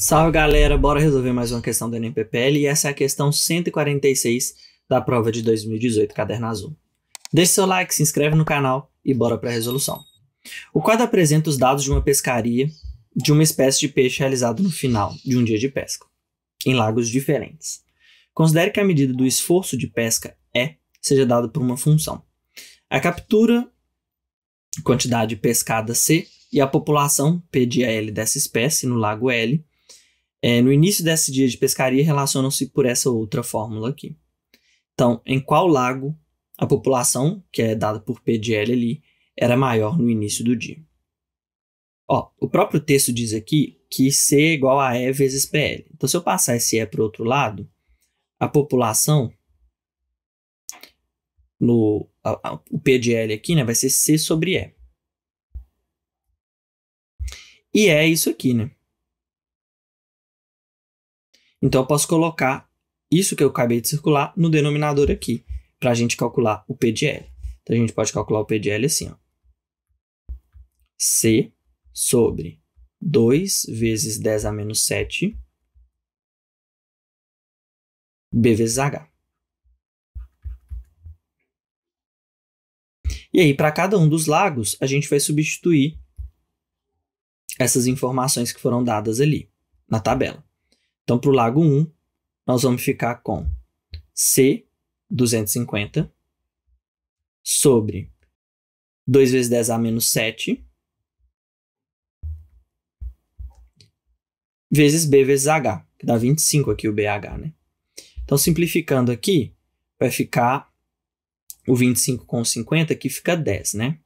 Salve galera, bora resolver mais uma questão do NPPL e essa é a questão 146 da prova de 2018, Caderno Azul. Deixe seu like, se inscreve no canal e bora para a resolução. O quadro apresenta os dados de uma pescaria de uma espécie de peixe realizado no final de um dia de pesca, em lagos diferentes. Considere que a medida do esforço de pesca E é, seja dada por uma função. A captura, quantidade pescada C, e a população P de L dessa espécie no lago L é, no início desse dia de pescaria, relacionam-se por essa outra fórmula aqui. Então, em qual lago a população, que é dada por P de L ali, era maior no início do dia? Ó, o próprio texto diz aqui que C é igual a E vezes PL. Então, se eu passar esse E para o outro lado, a população, no, a, a, o P de L aqui, né, vai ser C sobre E. E é isso aqui, né? Então eu posso colocar isso que eu acabei de circular no denominador aqui, para a gente calcular o PDL. Então a gente pode calcular o PDL assim, ó. C sobre 2 vezes 10 a menos 7 B vezes H. E aí, para cada um dos lagos, a gente vai substituir essas informações que foram dadas ali na tabela. Então, para o lago 1, nós vamos ficar com C, 250, sobre 2 vezes 10 a menos 7, vezes B vezes H, que dá 25 aqui o BH, né? Então, simplificando aqui, vai ficar o 25 com 50, que fica 10, né?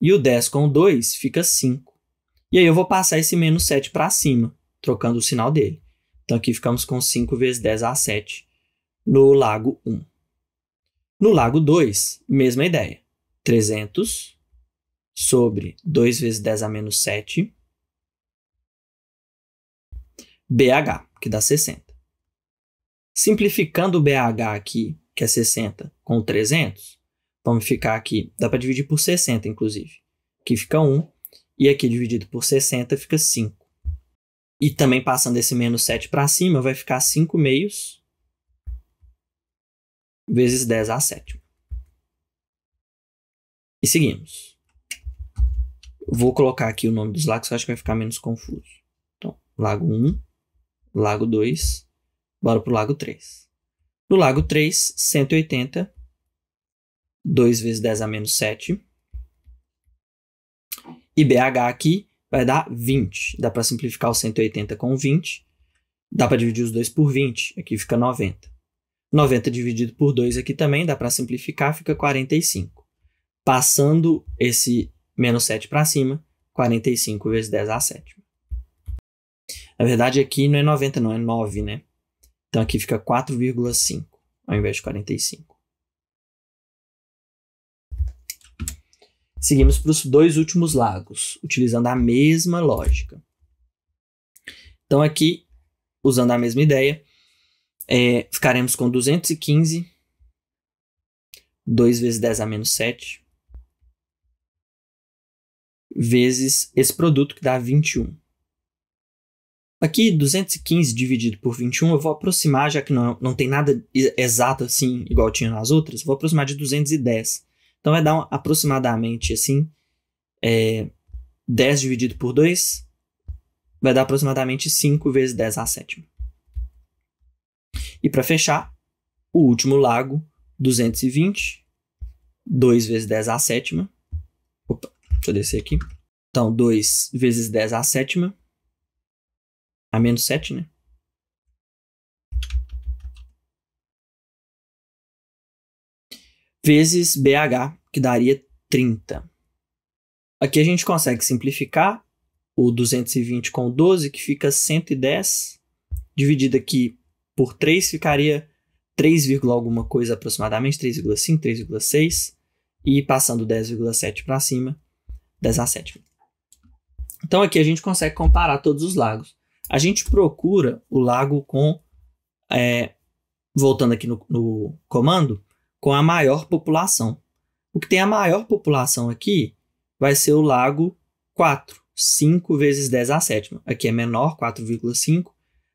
E o 10 com 2 fica 5. E aí eu vou passar esse menos 7 para cima, trocando o sinal dele. Então aqui ficamos com 5 vezes 10 a 7 no lago 1. No lago 2, mesma ideia. 300 sobre 2 vezes 10 a menos 7 BH, que dá 60. Simplificando o BH aqui, que é 60, com 300, vamos ficar aqui, dá para dividir por 60, inclusive, Aqui fica 1, e aqui dividido por 60 fica 5. E também passando esse menos 7 para cima, vai ficar 5 meios vezes 10 à sétima. E seguimos. Vou colocar aqui o nome dos lagos, acho que vai ficar menos confuso. Então, lago 1, lago 2, bora para o lago 3. No lago 3, 180, 2 vezes 10 a menos 7. E BH aqui, vai dar 20. Dá para simplificar o 180 com 20. Dá para dividir os dois por 20, aqui fica 90. 90 dividido por 2 aqui também, dá para simplificar, fica 45. Passando esse menos 7 para cima, 45 vezes 10 a sétima. Na verdade, aqui não é 90, não, é 9, né? Então aqui fica 4,5 ao invés de 45. Seguimos para os dois últimos lagos, utilizando a mesma lógica. Então, aqui, usando a mesma ideia, é, ficaremos com 215, 2 vezes 10 a menos 7, vezes esse produto que dá 21. Aqui, 215 dividido por 21, eu vou aproximar, já que não, não tem nada exato assim, igual tinha nas outras, vou aproximar de 210. Então vai dar aproximadamente assim, é, 10 dividido por 2 vai dar aproximadamente 5 vezes 10 à sétima. E para fechar, o último lago, 220, 2 vezes 10 à sétima. Opa, deixa eu descer aqui. Então, 2 vezes 10 à sétima, a menos 7, né? vezes BH, que daria 30. Aqui a gente consegue simplificar o 220 com o 12, que fica 110, dividido aqui por 3 ficaria 3, alguma coisa aproximadamente, 3,5, 3,6, e passando 10,7 para cima, 10 a 7. Então aqui a gente consegue comparar todos os lagos. A gente procura o lago com, é, voltando aqui no, no comando, com a maior população. O que tem a maior população aqui vai ser o lago 4, 5 vezes 10 a sétima. Aqui é menor, 4,5.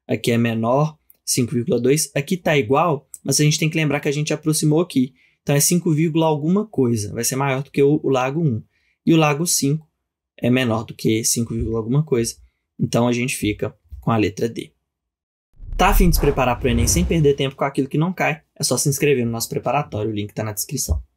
Aqui é menor, 5,2. Aqui está igual, mas a gente tem que lembrar que a gente aproximou aqui. Então é 5, alguma coisa. Vai ser maior do que o, o lago 1. E o lago 5 é menor do que 5, alguma coisa. Então a gente fica com a letra D. Tá afim de se preparar para o Enem sem perder tempo com aquilo que não cai? é só se inscrever no nosso preparatório, o link está na descrição.